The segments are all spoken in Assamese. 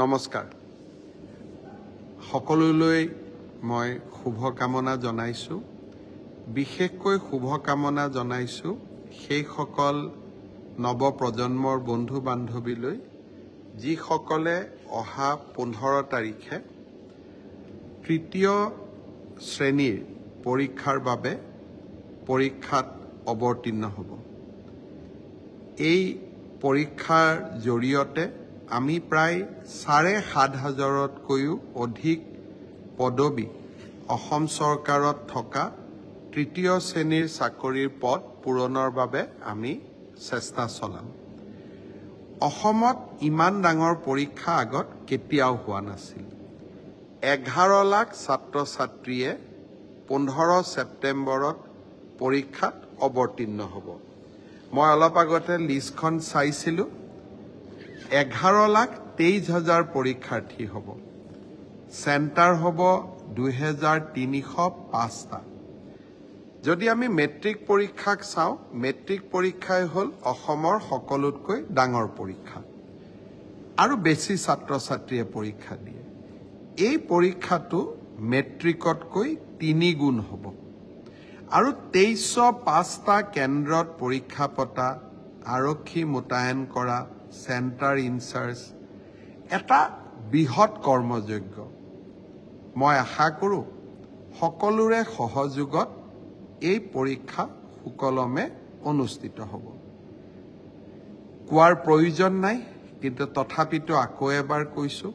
নমস্কাৰ সকলোলৈ মই শুভকামনা জনাইছোঁ বিশেষকৈ শুভকামনা জনাইছোঁ সেইসকল নৱপ্ৰজন্মৰ বন্ধু বান্ধৱীলৈ যিসকলে অহা পোন্ধৰ তাৰিখে তৃতীয় শ্ৰেণীৰ পৰীক্ষাৰ বাবে পৰীক্ষাত অৱতীৰ্ণ হ'ব এই পৰীক্ষাৰ জৰিয়তে আমি প্ৰায় চাৰে সাত হাজাৰতকৈও অধিক পদবী অসম চৰকাৰত থকা তৃতীয় শ্ৰেণীৰ চাকৰিৰ পদ পূৰণৰ বাবে আমি চেষ্টা চলাম অসমত ইমান ডাঙৰ পৰীক্ষা আগত কেতিয়াও হোৱা নাছিল এঘাৰ লাখ ছাত্ৰ ছাত্ৰীয়ে পোন্ধৰ ছেপ্টেম্বৰত পৰীক্ষাত অৱতীৰ্ণ হ'ব মই অলপ আগতে লিষ্টখন চাইছিলোঁ এঘাৰ লাখ তেইছ হাজাৰ পৰীক্ষাৰ্থী হ'ব চেণ্টাৰ হ'ব দুহেজাৰ তিনিশ পাঁচটা যদি আমি মেট্ৰিক পৰীক্ষাক চাওঁ মেট্ৰিক পৰীক্ষাই হ'ল অসমৰ সকলোতকৈ ডাঙৰ পৰীক্ষা আৰু বেছি ছাত্ৰ ছাত্ৰীয়ে পৰীক্ষা দিয়ে এই পৰীক্ষাটো মেট্ৰিকতকৈ তিনি গুণ হ'ব আৰু তেইছশ পাঁচটা কেন্দ্ৰত পৰীক্ষা পতা আৰক্ষী মোতায়েন কৰা চেণ্টাৰ ইনচাৰ্জ এটা বৃহৎ কৰ্মযজ্ঞ মই আশা কৰোঁ সকলোৰে সহযোগত এই পৰীক্ষা সুকলমে অনুষ্ঠিত হ'ব কোৱাৰ প্ৰয়োজন নাই কিন্তু তথাপিতো আকৌ এবাৰ কৈছোঁ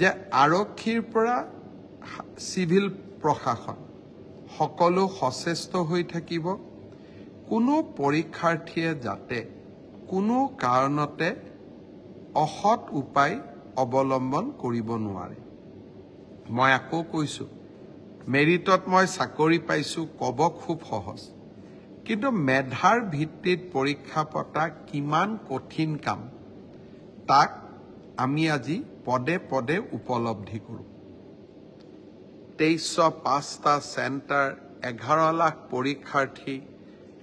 যে আৰক্ষীৰ পৰা চিভিল প্ৰশাসন সকলো সচেষ্ট হৈ থাকিব কোনো পৰীক্ষাৰ্থীয়ে যাতে কোনো কাৰণতে অসৎ উপায় অৱলম্বন কৰিব নোৱাৰে মই আকৌ কৈছোঁ মেৰিটত মই চাকৰি পাইছোঁ ক'ব খুব সহজ কিন্তু মেধাৰ ভিত্তিত পৰীক্ষা পতা কিমান কঠিন কাম তাক আমি আজি পদে পদে উপলব্ধি কৰোঁ তেইছশ পাঁচটা চেণ্টাৰ এঘাৰ লাখ পৰীক্ষাৰ্থী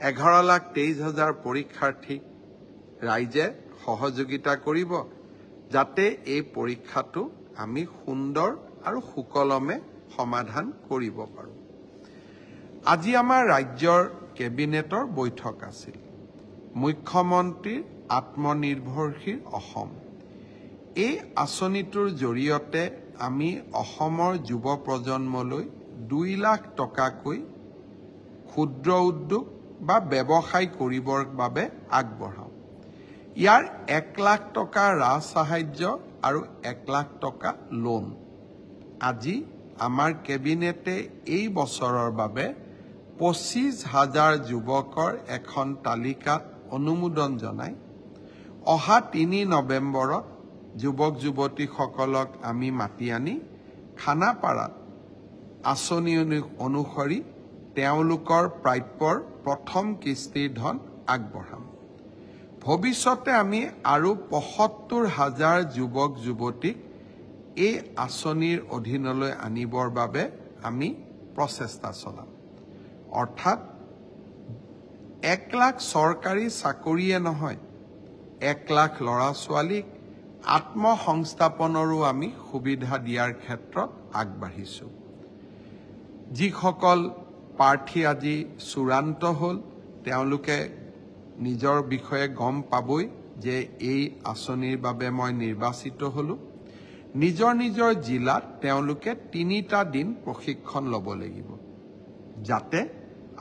এঘাৰ লাখ তেইছ হাজাৰ পৰীক্ষাৰ্থীক ৰাইজে সহযোগিতা কৰিব যাতে এই পৰীক্ষাটো আমি সুন্দৰ আৰু সুকলমে সমাধান কৰিব পাৰোঁ আজি আমাৰ ৰাজ্যৰ কেবিনেটৰ বৈঠক আছিল মুখ্যমন্ত্ৰীৰ আত্মনিৰ্ভৰশীল অসম এই আঁচনিটোৰ জৰিয়তে আমি অসমৰ যুৱ প্ৰজন্মলৈ দুই লাখ টকাকৈ ক্ষুদ্ৰ উদ্যোগ বা ব্যৱসায় কৰিবৰ বাবে আগবঢ়াওঁ ইয়াৰ এক লাখ টকা ৰাজ ৰাজসাহাৰ্য আৰু এক লাখ টকা লোন আজি আমাৰ কেবিনেটে এই বছৰৰ বাবে পঁচিছ হাজাৰ যুৱকৰ এখন তালিকাত অনুমোদন জনাই অহা তিনি নৱেম্বৰত যুৱক যুৱতীসকলক আমি মাতি আনি খানাপাৰাত আঁচনি অনুসৰি তেওঁলোকৰ প্ৰাপ্যৰ প্ৰথম কিস্তিৰ ধন আগবঢ়াম ভৱিষ্যতে আমি আৰু পঁয়সত্তৰ হাজাৰ যুৱক যুৱতীক এই আঁচনিৰ অধীনলৈ আনিবৰ বাবে আমি প্ৰচেষ্টা চলাম অৰ্থাৎ এক লাখ চৰকাৰী চাকৰিয়ে নহয় এক লাখ ল'ৰা ছোৱালীক আত্মসংস্থাপনৰো আমি সুবিধা দিয়াৰ ক্ষেত্ৰত আগবাঢ়িছোঁ যিসকল প্ৰাৰ্থী আজি চূড়ান্ত হ'ল তেওঁলোকে নিজৰ বিষয়ে গম পাবই যে এই আঁচনিৰ বাবে মই নিৰ্বাচিত হলো নিজৰ নিজৰ জিলাত তেওঁলোকে তিনিটা দিন প্ৰশিক্ষণ ল'ব লাগিব যাতে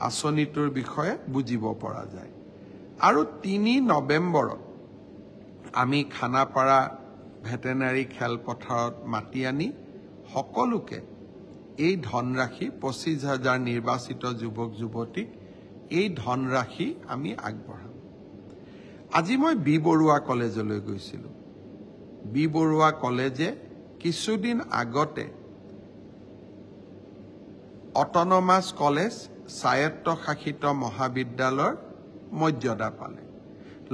আঁচনিটোৰ বিষয়ে বুজিব পৰা যায় আৰু তিনি নৱেম্বৰত আমি খানাপাৰা ভেটেনেৰী খেলপথাৰত মাতি আনি সকলোকে এই ধনৰাশি পঁচিছ হাজাৰ নিৰ্বাচিত যুৱক যুৱতীক এই ধনৰাশি আমি আগবঢ়াম আজি মই বি বৰুৱা কলেজলৈ গৈছিলোঁ বি বৰুৱা কলেজে কিছুদিন আগতে অট'নমাছ কলেজ স্বায়ত্তশাসিত মহাবিদ্যালয়ৰ মৰ্যাদা পালে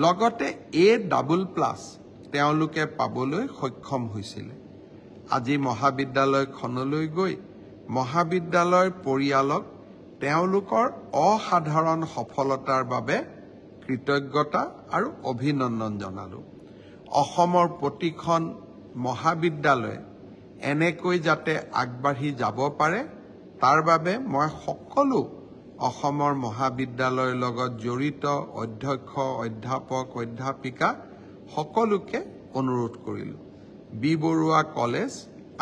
লগতে এ ডাবল প্লাছ তেওঁলোকে পাবলৈ সক্ষম হৈছিলে আজি মহাবিদ্যালয়খনলৈ গৈ মহাবিদ্যালয়ৰ পৰিয়ালক তেওঁলোকৰ অসাধাৰণ সফলতাৰ বাবে কৃতজ্ঞতা আৰু অভিনন্দন জনালোঁ অসমৰ প্ৰতিখন মহাবিদ্যালয় এনেকৈ যাতে আগবাঢ়ি যাব পাৰে তাৰ বাবে মই সকলো অসমৰ মহাবিদ্যালয়ৰ লগত জড়িত অধ্যক্ষ অধ্যাপক অধ্যাপিকা সকলোকে অনুৰোধ কৰিলোঁ বি বৰুৱা কলেজ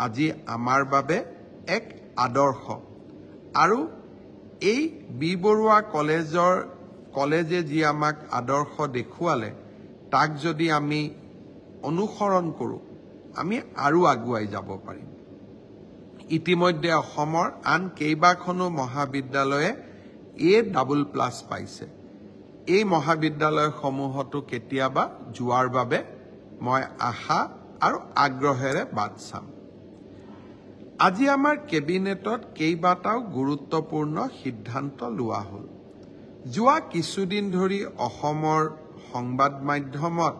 আজি আমাৰ বাবে এক আদৰ্শ আৰু এই বি বৰুৱা কলেজৰ কলেজে যি আমাক আদৰ্শ দেখুৱালে তাক যদি আমি অনুসৰণ কৰোঁ আমি আৰু আগুৱাই যাব পাৰিম ইতিমধ্যে অসমৰ আন কেইবাখনো মহাবিদ্যালয়ে এ ডাবল প্লাছ পাইছে এই মহাবিদ্যালয়সমূহতো কেতিয়াবা যোৱাৰ বাবে মই আশা আৰু আগ্ৰহেৰে বাট চাম আজি আমাৰ কেবিনেটত কেইবাটাও গুৰুত্বপূৰ্ণ সিদ্ধান্ত লোৱা হ'ল যোৱা কিছুদিন ধৰি অসমৰ সংবাদ মাধ্যমত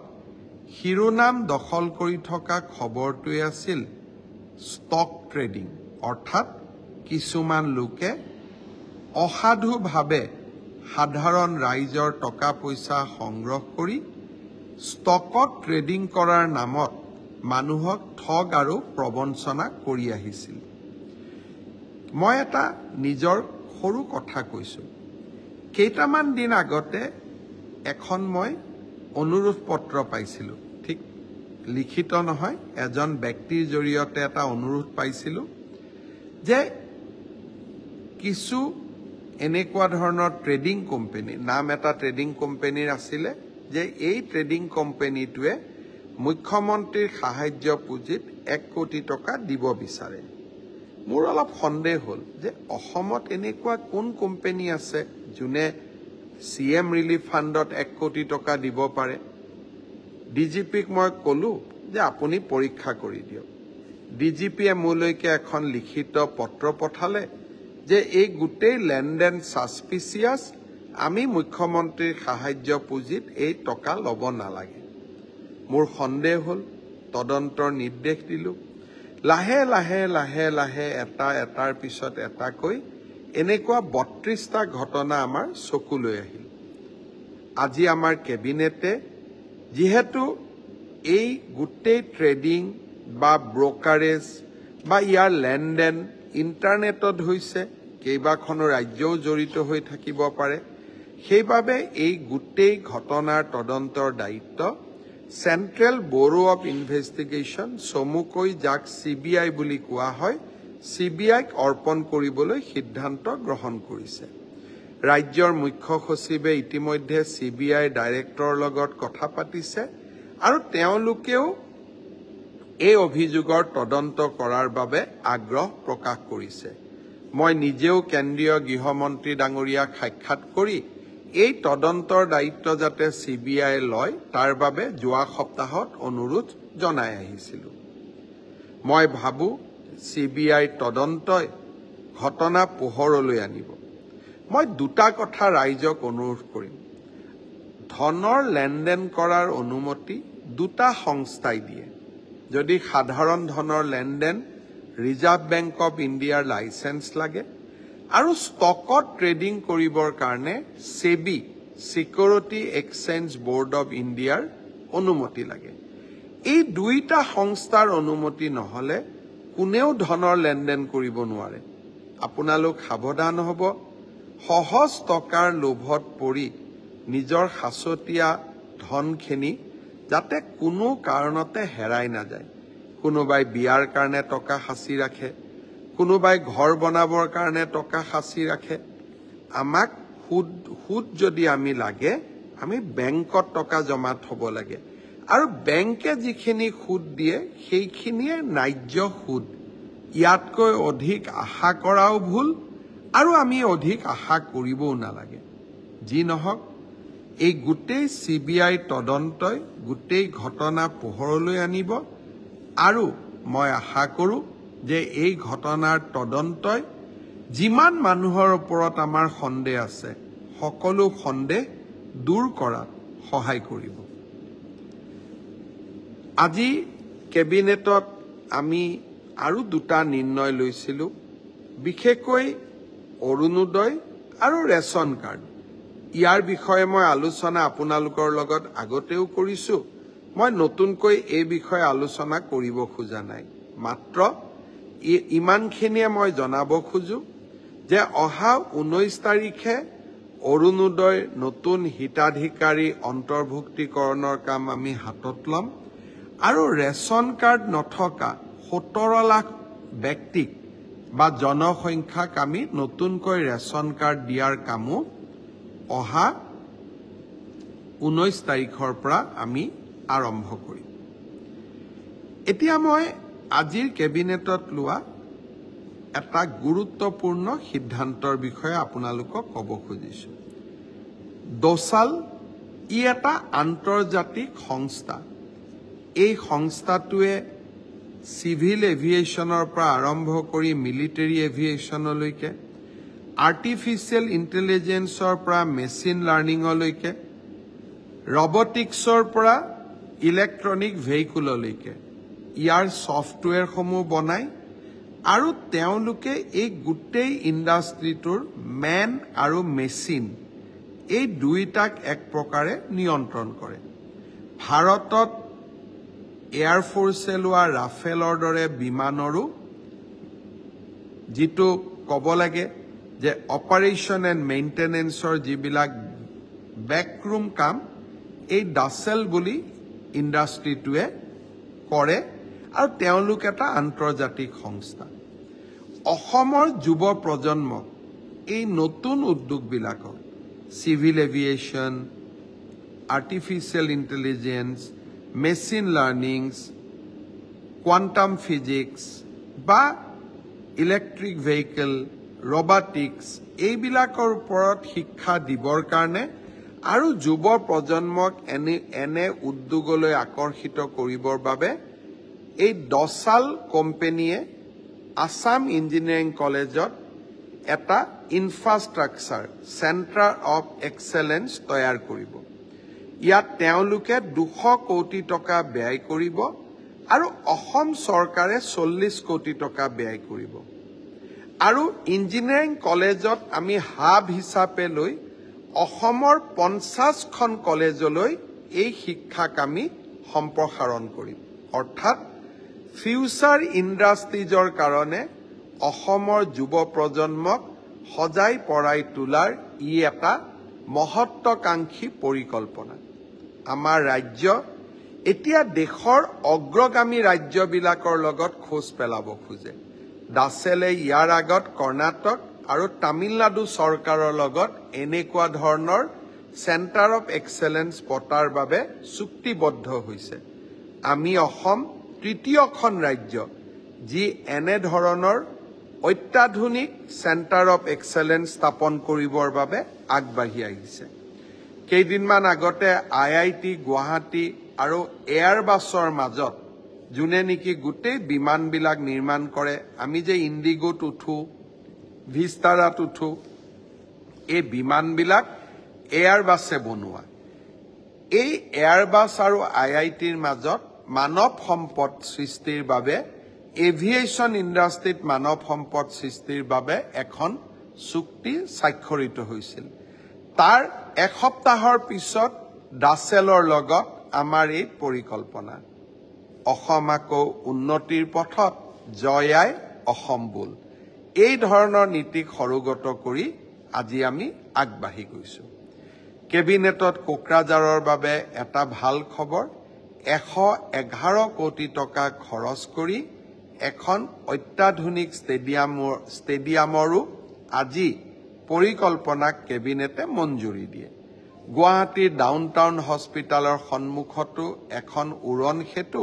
শিৰোনাম দখল কৰি থকা খবৰটোৱে আছিল ষ্টক ট্ৰেডিং অৰ্থাৎ কিছুমান লোকে অসাধুভাৱে সাধাৰণ ৰাইজৰ টকা পইচা সংগ্ৰহ কৰি ষ্টকত ট্ৰেডিং কৰাৰ নামত মানুহক ঠগ আৰু প্ৰৱঞ্চনা কৰি আহিছিল মই এটা নিজৰ সৰু কথা কৈছোঁ কেইটামান দিন আগতে এখন মই অনুৰোধ পত্ৰ পাইছিলোঁ ঠিক লিখিত নহয় এজন ব্যক্তিৰ জৰিয়তে এটা অনুৰোধ পাইছিলোঁ যে কিছু এনেকুৱা ধৰণৰ ট্ৰেডিং কোম্পেনী নাম এটা ট্ৰেডিং কোম্পেনীৰ আছিলে যে এই ট্ৰেডিং কোম্পেনীটোৱে মুখ্যমন্ত্ৰীৰ সাহায্য পুঁজিত এক কোটি টকা দিব বিচাৰে মোৰ অলপ সন্দেহ হ'ল যে অসমত এনেকুৱা কোন কোম্পেনী আছে যোনে চি এম ৰিলিফ ফাণ্ডত এক কোটি টকা দিব পাৰে ডি জি পিক মই ক'লো যে আপুনি পৰীক্ষা কৰি দিয়ক ডি জি পিয়ে মোলৈকে এখন লিখিত পত্ৰ পঠালে যে এই গোটেই লেনদেন ছাছপিচিয়াছ আমি মুখ্যমন্ত্ৰীৰ সাহায্য পুঁজিত এই টকা ল'ব নালাগে মোৰ সন্দেহ হ'ল তদন্তৰ নিৰ্দেশ দিলোঁ লাহে লাহে লাহে লাহে এটা এটাৰ পিছত এটাকৈ এনেকুৱা বত্ৰিশটা ঘটনা আমাৰ চকুলৈ আহিল আজি আমাৰ কেবিনেটে যিহেতু এই গোটেই ট্ৰেডিং বা ব্ৰকাৰেজ বা ইয়াৰ লেনদেন ইণ্টাৰনেটত হৈছে কেইবাখনো ৰাজ্যও জড়িত হৈ থাকিব পাৰে সেইবাবে এই গোটেই ঘটনাৰ তদন্তৰ দায়িত্ব চেণ্ট্ৰেল ব'ৰ অৱ ইনভেষ্টিগেশ্যন চমুকৈ যাক চি বি আই বুলি কোৱা হয় চি বি আইক অৰ্পণ কৰিবলৈ সিদ্ধান্ত গ্ৰহণ কৰিছে ৰাজ্যৰ মুখ্য সচিবে ইতিমধ্যে চি বি আইৰ ডাইৰেক্টৰৰ লগত কথা পাতিছে আৰু তেওঁলোকেও এই অভিযোগৰ তদন্ত কৰাৰ বাবে আগ্ৰহ প্ৰকাশ কৰিছে মই নিজেও কেন্দ্ৰীয় গৃহমন্ত্ৰী ডাঙৰীয়াক সাক্ষাৎ কৰি এই তদন্তৰ দায়িত্ব যাতে চি বি আই লয় তাৰ বাবে যোৱা সপ্তাহত অনুৰোধ জনাই আহিছিলো মই ভাবোঁ চি বি আই তদন্তই ঘটনা পোহৰলৈ আনিব মই দুটা কথা ৰাইজক অনুৰোধ কৰিম ধনৰ লেনদেন কৰাৰ অনুমতি দুটা সংস্থাই দিয়ে যদি সাধাৰণ ধনৰ লেনদেন ৰিজাৰ্ভ বেংক অৱ ইণ্ডিয়াৰ লাইচেঞ্চ লাগে আৰু ষ্টকত ট্ৰেডিং কৰিবৰ কাৰণে SEBI security exchange board of ইণ্ডিয়াৰ অনুমতি লাগে এই দুইটা সংস্থাৰ অনুমতি নহ'লে কোনেও ধনৰ লেনদেন কৰিব নোৱাৰে আপোনালোক সাৱধান হ'ব সহজ টকাৰ লোভত পৰি নিজৰ সাঁচতীয়া ধনখিনি যাতে কোনো কাৰণতে হেৰাই নাযায় কোনোবাই বিয়াৰ কাৰণে টকা সাঁচি ৰাখে কোনোবাই ঘৰ বনাবৰ কাৰণে টকা সাঁচি ৰাখে আমাক সুদ সুদ যদি আমি লাগে আমি বেংকত টকা জমা থ'ব লাগে আৰু বেংকে যিখিনি সুদ দিয়ে সেইখিনিয়ে ন্যায্য সুদ ইয়াতকৈ অধিক আশা কৰাও ভুল আৰু আমি অধিক আশা কৰিবও নালাগে যি নহওক এই গোটেই চি বি আই তদন্তই গোটেই ঘটনা পোহৰলৈ আনিব আৰু মই আশা কৰোঁ যে এই ঘটনাৰ তদন্তই যিমান মানুহৰ ওপৰত আমাৰ সন্দেহ আছে সকলো সন্দেহ দূৰ কৰাত সহায় কৰিব আজি কেবিনেটত আমি আৰু দুটা নিৰ্ণয় লৈছিলোঁ বিশেষকৈ অৰুণোদয় আৰু ৰেচন কাৰ্ড ইয়াৰ বিষয়ে মই আলোচনা আপোনালোকৰ লগত আগতেও কৰিছোঁ মই নতুনকৈ এই বিষয়ে আলোচনা কৰিব খোজা নাই মাত্ৰ ইমানখিনিয়ে মই জনাব খোজো যে অহা ঊনৈশ তাৰিখে অৰুণোদয় নতুন হিতাধিকাৰী অন্তৰ্ভুক্তিকৰণৰ কাম আমি হাতত ল'ম আৰু ৰেচন কাৰ্ড নথকা সোতৰ লাখ ব্যক্তিক বা জনসংখ্যাক আমি নতুনকৈ ৰেচন কাৰ্ড দিয়াৰ কামো অহা ঊনৈছ তাৰিখৰ পৰা আমি আৰম্ভ কৰিম এতিয়া মই আজিৰ কেবিনেটত লোৱা এটা গুৰুত্বপূৰ্ণ সিদ্ধান্তৰ বিষয়ে আপোনালোকক ক'ব খুজিছো দোচাল ই এটা আন্তৰ্জাতিক সংস্থা এই সংস্থাটোৱে চিভিল এভিয়েশ্যনৰ পৰা আৰম্ভ কৰি মিলিটেৰী এভিয়েশ্যনলৈকে আৰ্টিফিচিয়েল ইণ্টেলিজেঞ্চৰ পৰা মেচিন লাৰ্ণিঙলৈকে ৰবটিক্সৰ পৰা ইলেক্ট্ৰনিক ভেহিকুললৈকে ইয়াৰ ছফ্টৱেৰসমূহ বনায় আৰু তেওঁলোকে এই গোটেই ইণ্ডাষ্ট্ৰিটোৰ মেন আৰু মেচিন এই দুয়োটাক এক প্ৰকাৰে নিয়ন্ত্ৰণ কৰে ভাৰতত এয়াৰফোৰ্সে লোৱা ৰাফেলৰ দৰে বিমানৰো যিটো ক'ব লাগে যে অপাৰেশ্যন এণ্ড মেইণ্টেনেঞ্চৰ যিবিলাক বেকৰুম কাম এই ডাচেল বুলি ইণ্ডাষ্ট্ৰীটোৱে কৰে আৰু তেওঁলোক এটা আন্তৰ্জাতিক সংস্থা অসমৰ যুৱ প্ৰজন্ম এই নতুন উদ্যোগবিলাকক civil aviation artificial intelligence machine learnings quantum physics বা ইলেক্ট্ৰিক ভেহিকল ৰবাটিক্স এইবিলাকৰ ওপৰত শিক্ষা দিবৰ কাৰণে আৰু যুৱ প্ৰজন্মক এনে উদ্যোগলৈ আকৰ্ষিত কৰিবৰ বাবে এই দছাল কোম্পেনীয়ে আছাম ইঞ্জিনিয়াৰিং কলেজত এটা ইনফ্ৰাষ্ট্ৰাকচাৰ চেণ্টাৰ অফ এক্সেলেন্স তৈয়াৰ কৰিব ইয়াত তেওঁলোকে দুশ কোটি টকা ব্যয় কৰিব আৰু অসম চৰকাৰে চল্লিছ কোটি টকা ব্যয় কৰিব আৰু ইঞ্জিনিয়াৰিং কলেজত আমি হাব হিচাপে লৈ অসমৰ পঞ্চাছখন কলেজলৈ এই শিক্ষাক আমি সম্প্ৰসাৰণ কৰিম অৰ্থাৎ ফিউচাৰ ইণ্ডাষ্ট্ৰিজৰ কাৰণে অসমৰ যুৱ প্ৰজন্মক সজাই পৰাই তোলাৰ ই এটা মহত্বাকাংক্ষী পৰিকল্পনা আমাৰ ৰাজ্য এতিয়া দেশৰ অগ্ৰগামী ৰাজ্যবিলাকৰ লগত খোজ পেলাব খোজে দাসেলে ইয়াৰ আগত কৰ্ণাটক আৰু তামিলনাডু চৰকাৰৰ লগত এনেকুৱা ধৰণৰ চেণ্টাৰ অৱ এক্সেলেঞ্চ পতাৰ বাবে চুক্তিবদ্ধ হৈছে আমি অসম তৃতীয়খন ৰাজ্য যি এনেধৰণৰ অত্যাধুনিক চেণ্টাৰ অৱ এক্সেলেঞ্চ স্থাপন কৰিবৰ বাবে আগবাঢ়ি আহিছে কেইদিনমান আগতে আই আই টি গুৱাহাটী আৰু এয়াৰ বাছৰ মাজত যোনে নেকি গোটেই বিমানবিলাক নিৰ্মাণ কৰে আমি যে ইণ্ডিগোত উঠো ভিষ্টাৰাত উঠো এই বিমানবিলাক এয়াৰ বাছে বনোৱা এই এয়াৰ বাছ আৰু আই আই টিৰ মাজত মানৱ সম্পদ সৃষ্টিৰ বাবে এভিয়েশ্যন ইণ্ডাষ্ট্ৰিত মানৱ সম্পদ সৃষ্টিৰ বাবে এখন চুক্তি স্বাক্ষৰিত হৈছিল তাৰ এসপ্তাহৰ পিছত ডাচেলৰ লগত আমাৰ এই পৰিকল্পনা অসম আকৌ উন্নতিৰ পথত জয় আই অসম বোল এই ধৰণৰ নীতিক সৰুগত কৰি আজি আমি আগবাঢ়ি গৈছোঁ কেবিনেটত কোকৰাঝাৰৰ বাবে এটা ভাল খবৰ এশ এঘাৰ কোটি টকা খৰচ কৰি এখন অত্যাধুনিক ষ্টেডিয়ামৰ ষ্টেডিয়ামৰো আজি পৰিকল্পনাক কেবিনেটে মঞ্জুৰি দিয়ে গুৱাহাটী ডাউনটাউন হস্পিটেলৰ সন্মুখতো এখন উৰণ সেতু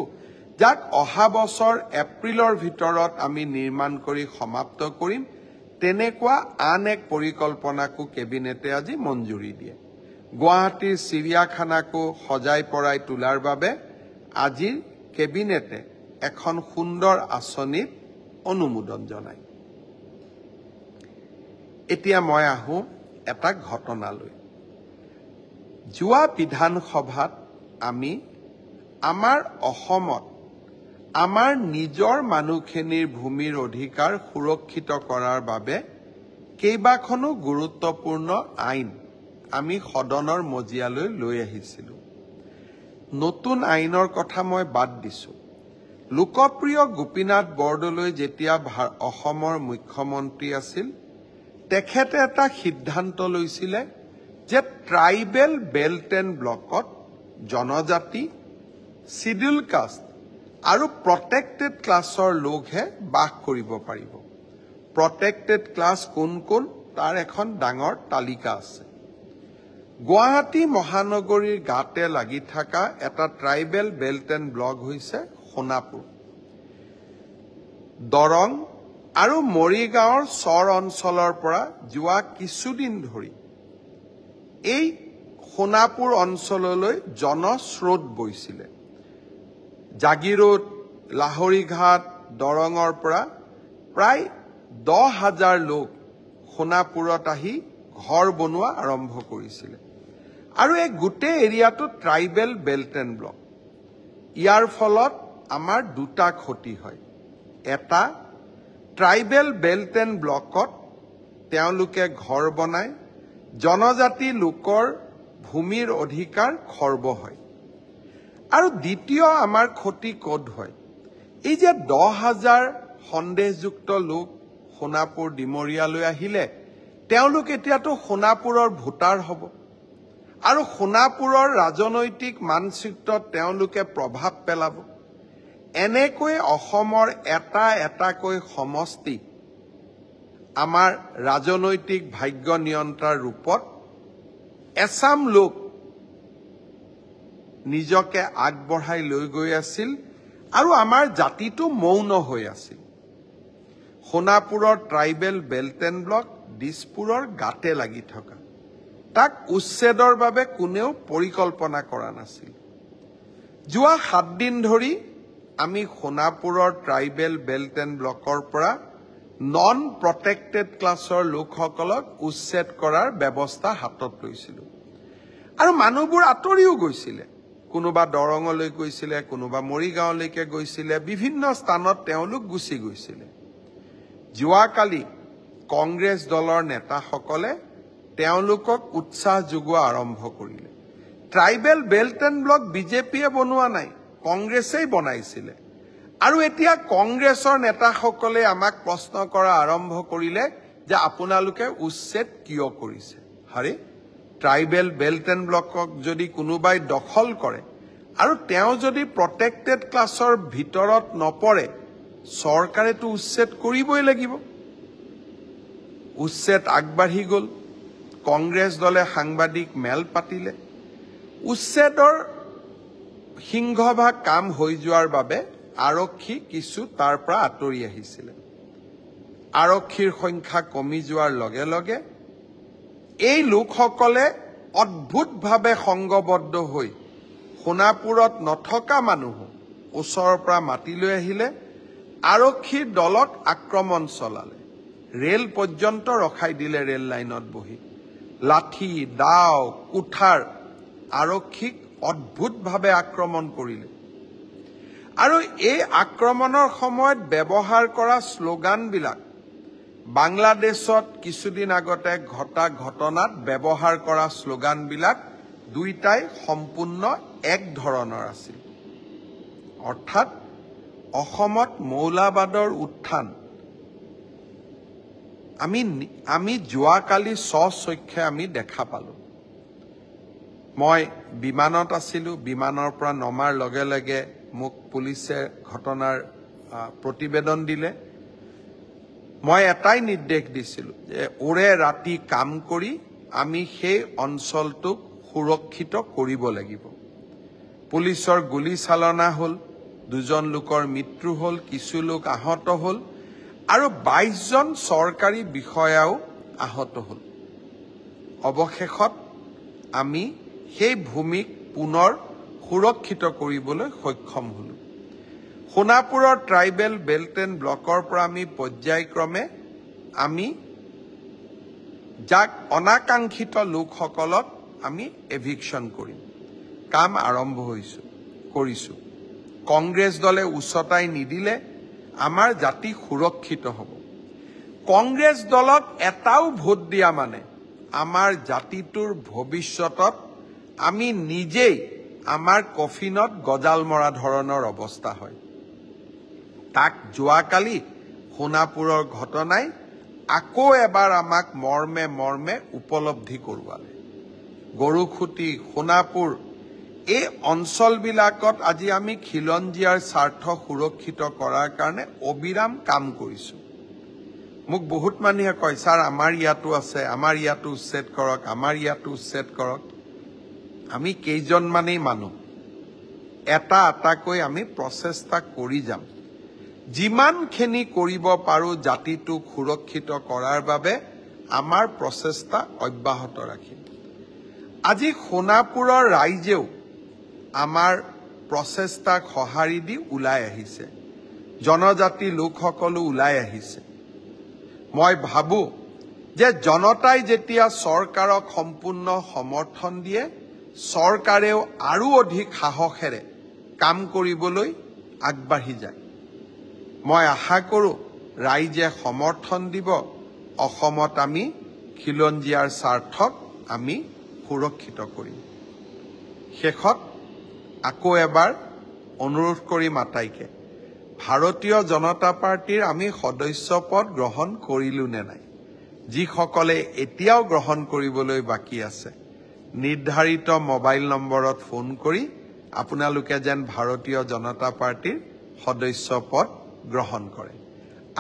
যাক অহা বছৰ এপ্ৰিলৰ ভিতৰত আমি নিৰ্মাণ কৰি সমাপ্ত কৰিম তেনেকুৱা আন এক পৰিকল্পনাকো কেবিনেটে আজি মঞ্জুৰি দিয়ে গুৱাহাটীৰ চিৰিয়াখানাকো সজাই পৰাই তোলাৰ বাবে আজিৰ কেবিনেটে এখন সুন্দৰ আঁচনিত অনুমোদন জনায় এতিয়া মই আহো এটা ঘটনালৈ যোৱা বিধানসভাত আমি আমাৰ অসমত আমাৰ নিজৰ মানুহখিনিৰ ভূমিৰ অধিকাৰ সুৰক্ষিত কৰাৰ বাবে কেইবাখনো গুৰুত্বপূৰ্ণ আইন আমি সদনৰ মজিয়ালৈ লৈ আহিছিলো নতুন আইনৰ কথা মই বাদ দিছো লোকপ্ৰিয় গোপীনাথ বৰদলৈ যেতিয়া অসমৰ মুখ্যমন্ত্ৰী আছিল তেখেতে এটা সিদ্ধান্ত লৈছিলে যে ট্ৰাইবেল বেল্ট এণ্ড ব্লকত জনজাতি চিডিউল কাষ্ট আৰু প্ৰটেক্টেড ক্লাছৰ লোকহে বাস কৰিব পাৰিব প্ৰটেক্টেড ক্লাছ কোন কোন তাৰ এখন ডাঙৰ তালিকা আছে গুৱাহাটী মহানগৰীৰ গাতে লাগি থকা এটা ট্ৰাইবেল বেল্ট এণ্ড ব্লক হৈছে সোণাপুৰ দৰং আৰু মৰিগাঁৱৰ চৰ অঞ্চলৰ পৰা যোৱা কিছুদিন ধৰি এই সোণাপুৰ অঞ্চললৈ জনস্ৰোত বৈছিলে জাগিৰোড লাহৰীঘাট দৰঙৰ পৰা প্ৰায় দহ হাজাৰ লোক সোণাপুৰত আহি ঘৰ বনোৱা আৰম্ভ কৰিছিলে আৰু এই গোটেই এৰিয়াটো ট্ৰাইবেল বেল্ট এণ্ড ব্লক ইয়াৰ ফলত আমাৰ দুটা ক্ষতি হয় এটা ট্ৰাইবেল বেল্ট এণ্ড ব্লকত তেওঁলোকে ঘৰ বনাই জনজাতি লোকৰ ভূমিৰ অধিকাৰ খৰ্ব হয় আৰু দ্বিতীয় আমাৰ ক্ষতি ক'ত হয় এই যে দহ হাজাৰ সন্দেহযুক্ত লোক সোণাপুৰ ডিমৰীয়ালৈ আহিলে তেওঁলোক এতিয়াতো সোণাপুৰৰ ভোটাৰ হ'ব আৰু সোণাপুৰৰ ৰাজনৈতিক মানচিত্ৰত তেওঁলোকে প্ৰভাৱ পেলাব এনেকৈ অসমৰ এটা এটাকৈ সমষ্টি আমাৰ ৰাজনৈতিক ভাগ্য নিয়ন্ত্ৰাৰ ৰূপত এছাম লোক নিজকে আগবঢ়াই লৈ গৈ আছিল আৰু আমাৰ জাতিটো মৌন হৈ আছিল সোণাপুৰৰ ট্ৰাইবেল বেলটেন ব্লক দিছপুৰৰ গাতে লাগি থকা তাক উচ্ছেদৰ বাবে কোনেও পৰিকল্পনা কৰা নাছিল যোৱা সাতদিন ধৰি আমি সোণাপুৰৰ ট্ৰাইবেল বেল্ট এণ্ড ব্লকৰ পৰা নন প্ৰটেক্টেড ক্লাছৰ লোকসকলক উচ্ছেদ কৰাৰ ব্যৱস্থা হাতত লৈছিলোঁ আৰু মানুহবোৰ আঁতৰিও গৈছিলে কোনোবা দৰঙলৈ গৈছিলে কোনোবা মৰিগাঁৱলৈকে গৈছিলে বিভিন্ন স্থানত তেওঁলোক গুচি গৈছিলে যোৱাকালি কংগ্ৰেছ দলৰ নেতাসকলে তেওঁলোকক উৎসাহ যোগোৱা আৰম্ভ কৰিলে ট্ৰাইবেল বেল্ট এণ্ড ব্লক বিজেপিয়ে বনোৱা নাই কংগ্ৰেছে বনাইছিলে আৰু এতিয়া কংগ্ৰেছৰ নেতাসকলে আমাক প্ৰশ্ন কৰা আৰম্ভ কৰিলে যে আপোনালোকে উচ্ছেদ কিয় কৰিছে হাৰে ট্ৰাইবেল বেল্ট এণ্ড ব্লকক যদি কোনোবাই দখল কৰে আৰু তেওঁ যদি প্ৰটেক্টেড ক্লাছৰ ভিতৰত নপৰে চৰকাৰেতো উচ্ছেদ কৰিবই লাগিব উচ্ছেদ আগবাঢ়ি গ'ল কংগ্ৰেছ দলে সাংবাদিক মেল পাতিলে উচ্ছেদৰ সিংহভাগ কাম হৈ যোৱাৰ বাবে আৰক্ষী কিছু তাৰ পৰা আঁতৰি আহিছিলে আৰক্ষীৰ সংখ্যা কমি যোৱাৰ লগে লগে এই লোকসকলে অদ্ভুতভাৱে সংগবদ্ধ হৈ সোণাপুৰত নথকা মানুহ ওচৰৰ পৰা মাতি লৈ আহিলে আৰক্ষীৰ দলক আক্ৰমণ চলালে ৰেল পৰ্যন্ত ৰখাই দিলে ৰেল লাইনত বহি লাঠি দাও কোঠাৰ আৰক্ষীক অদ্ভুতভাৱে আক্ৰমণ কৰিলে আৰু এই আক্ৰমণৰ সময়ত ব্যৱহাৰ কৰা শ্লোগানবিলাক বাংলাদেশত কিছুদিন আগতে ঘটা ঘটনাত ব্যৱহাৰ কৰা শ্লোগানবিলাক দুইটাই সম্পূৰ্ণ এক ধৰণৰ আছিল অৰ্থাৎ অসমত মৌলাবাদৰ উত্থান আমি আমি যোৱাকালি স্বচক্ষে আমি দেখা পালোঁ মই বিমানত আছিলোঁ বিমানৰ পৰা নমাৰ লগে লগে মোক পুলিচে ঘটনাৰ প্ৰতিবেদন দিলে মই এটাই নিৰ্দেশ দিছিলোঁ যে ওৰে ৰাতি কাম কৰি আমি সেই অঞ্চলটোক সুৰক্ষিত কৰিব লাগিব পুলিচৰ গুলীচালনা হ'ল দুজন লোকৰ মৃত্যু হ'ল কিছু লোক আহত হ'ল আৰু বাইছজন চৰকাৰী বিষয়াও আহত হ'ল অৱশেষত আমি সেই ভূমিক পুনৰ সুৰক্ষিত কৰিবলৈ সক্ষম হলো সোণাপুৰৰ ট্ৰাইবেল বেলটেন ব্লকৰ পৰা আমি পৰ্যায়ক্ৰমে আমি যাক অনাকাংক্ষিত লোকসকলক আমি এভিকশ্যন কৰিম কাম আৰম্ভ হৈছোঁ কৰিছোঁ কংগ্ৰেছ দলে উচতাই নিদিলে আমাৰ জাতি সুৰক্ষিত হ'ব কংগ্ৰেছ দলক এটাও ভোট দিয়া মানে আমাৰ জাতিটোৰ ভৱিষ্যতত আমি নিজেই আমাৰ কফিনত গজাল মৰা ধৰণৰ অৱস্থা হয় তাক যোৱাকালি সোণাপুৰৰ ঘটনাই আকৌ এবাৰ আমাক মৰ্মে মৰ্মে উপলব্ধি কৰোৱালে গৰুখুটি সোণাপুৰ এই অঞ্চলবিলাকত আজি আমি খিলঞ্জীয়াৰ স্বাৰ্থ সুৰক্ষিত কৰাৰ কাৰণে অবিৰাম কাম কৰিছো মোক বহুত মানুহে কয় ছাৰ আমাৰ ইয়াতো আছে আমাৰ ইয়াতো উচ্ছেদ কৰক আমাৰ ইয়াতো উচ্ছেদ কৰক আমি কেইজনমানেই মানুহ এটা এটাকৈ আমি প্ৰচেষ্টা কৰি যাম যিমানখিনি কৰিব পাৰোঁ জাতিটোক সুৰক্ষিত কৰাৰ বাবে আমাৰ প্ৰচেষ্টা অব্যাহত ৰাখিম আজি সোণাপুৰৰ ৰাইজেও আমাৰ প্ৰচেষ্টাক সঁহাৰি দি ওলাই আহিছে জনজাতি লোকসকলো ওলাই আহিছে মই ভাবোঁ যে জনতাই যেতিয়া চৰকাৰক সম্পূৰ্ণ সমৰ্থন দিয়ে চৰকাৰেও আৰু অধিক সাহসেৰে কাম কৰিবলৈ আগবাঢ়ি যায় মই আশা কৰোঁ ৰাইজে সমৰ্থন দিব অসমত আমি খিলঞ্জীয়াৰ স্বাৰ্থক আমি সুৰক্ষিত কৰিম শেষত আকৌ এবাৰ অনুৰোধ কৰিম আটাইকে ভাৰতীয় জনতা পাৰ্টীৰ আমি সদস্য পদ গ্ৰহণ কৰিলো নে নাই যিসকলে এতিয়াও গ্ৰহণ কৰিবলৈ বাকী আছে নিৰ্ধাৰিত মোবাইল নম্বৰত ফোন কৰি আপোনালোকে যেন ভাৰতীয় জনতা পাৰ্টীৰ সদস্য পদ গ্ৰহণ কৰে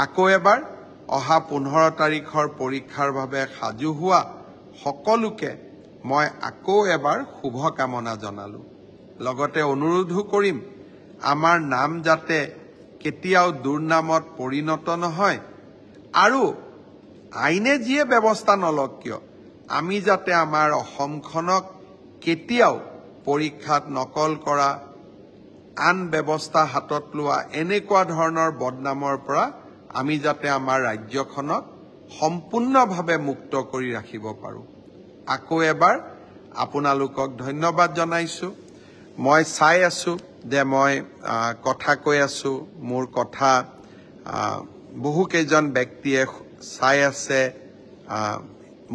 আকৌ এবাৰ অহা পোন্ধৰ তাৰিখৰ পৰীক্ষাৰ বাবে সাজু হোৱা সকলোকে মই আকৌ এবাৰ শুভকামনা জনালো লগতে অনুৰোধো কৰিম আমাৰ নাম যাতে কেতিয়াও দুৰ্নামত পৰিণত নহয় আৰু আইনে যিয়ে ব্যৱস্থা নলওক কিয় আমি যাতে আমাৰ অসমখনক কেতিয়াও পৰীক্ষাত নকল কৰা আন ব্যৱস্থা হাতত লোৱা এনেকুৱা ধৰণৰ বদনামৰ পৰা আমি যাতে আমাৰ ৰাজ্যখনক সম্পূৰ্ণভাৱে মুক্ত কৰি ৰাখিব পাৰোঁ আকৌ এবাৰ আপোনালোকক ধন্যবাদ জনাইছোঁ মই চাই আছোঁ যে মই কথা কৈ আছো মোৰ কথা বহুকেইজন ব্যক্তিয়ে চাই আছে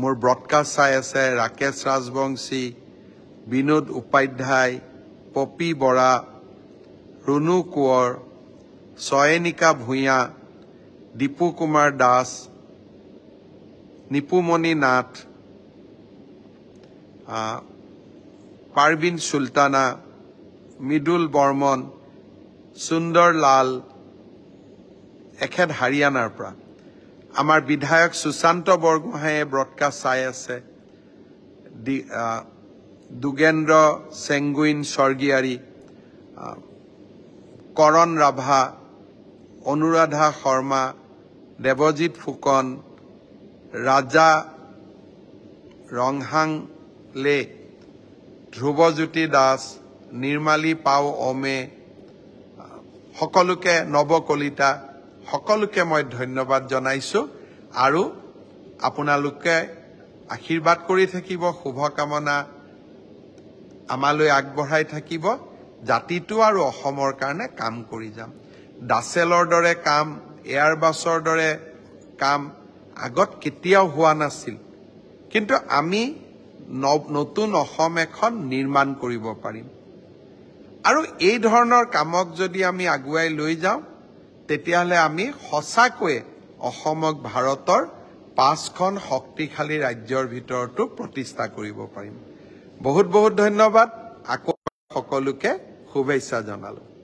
মোৰ ব্ৰডকাষ্ট চাই আছে ৰাকেশ ৰাজবংশী বিনোদ উপাধ্যায় পপী বৰা ৰুণু কোঁৱৰ চয়েনিকা ভূঞা দীপু কুমাৰ দাস নিপুমণি নাথ পাৰবিন চুলতানা মৃদুল বৰ্মন সুন্দৰ লাল এখেত হাৰিয়ানাৰ পৰা আমাৰ বিধায়ক সুশান্ত বৰগোহাঁয়ে ব্ৰডকাষ্ট চাই আছে দুগেন্দ্ৰ চেংগুইন স্বৰ্গীয়াৰী কৰণ ৰাভা অনুৰাধা শৰ্মা দেৱজিত ফুকন ৰাজা ৰংহাং লে ধ্ৰুৱজ্যোতি দাস নিৰ্মালী পাও অমে সকলোকে নৱকলিতা সকলোকে মই ধন্যবাদ জনাইছো আৰু আপোনালোকে আশীৰ্বাদ কৰি থাকিব শুভকামনা আমালৈ আগবঢ়াই থাকিব জাতিটো আৰু অসমৰ কাৰণে কাম কৰি যাম ডাচেলৰ দৰে কাম এয়াৰবাছৰ দৰে কাম আগত কেতিয়াও হোৱা নাছিল কিন্তু আমি নতুন অসম এখন নিৰ্মাণ কৰিব পাৰিম আৰু এই ধৰণৰ কামক যদি আমি আগুৱাই লৈ যাওঁ তেতিয়াহ'লে আমি সঁচাকৈয়ে অসমক ভাৰতৰ পাঁচখন শক্তিশালী ৰাজ্যৰ ভিতৰতো প্ৰতিষ্ঠা কৰিব পাৰিম বহুত বহুত ধন্যবাদ আকৌ সকলোকে শুভেচ্ছা জনালোঁ